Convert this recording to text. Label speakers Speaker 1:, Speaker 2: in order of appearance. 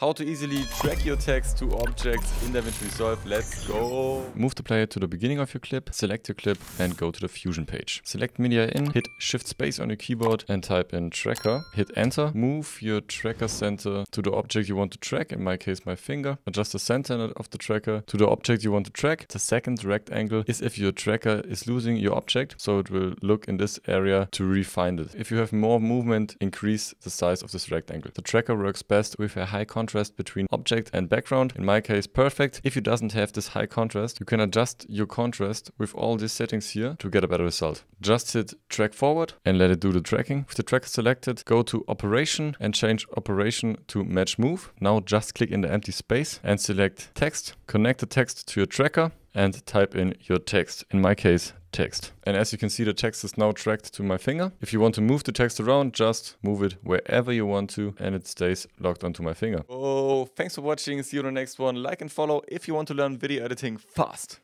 Speaker 1: How to easily track your text to objects in DaVinci Resolve. Let's go. Move the player to the beginning of your clip, select your clip and go to the Fusion page. Select media in, hit shift space on your keyboard and type in tracker. Hit enter. Move your tracker center to the object you want to track. In my case, my finger. Adjust the center of the tracker to the object you want to track. The second rectangle is if your tracker is losing your object. So it will look in this area to refine it. If you have more movement, increase the size of this rectangle. The tracker works best with a high contrast contrast between object and background, in my case perfect. If you doesn't have this high contrast, you can adjust your contrast with all these settings here to get a better result. Just hit track forward
Speaker 2: and let it do the tracking.
Speaker 1: With the track selected, go to operation and change operation to match move. Now just click in the empty space and select text. Connect the text to your tracker and type in your text, in my case, text. And as you can see, the text is now tracked to my finger. If you want to move the text around, just move it wherever you want to and it stays locked onto my finger. Oh, thanks for watching. See you in the next one. Like and follow if you want to learn video editing fast.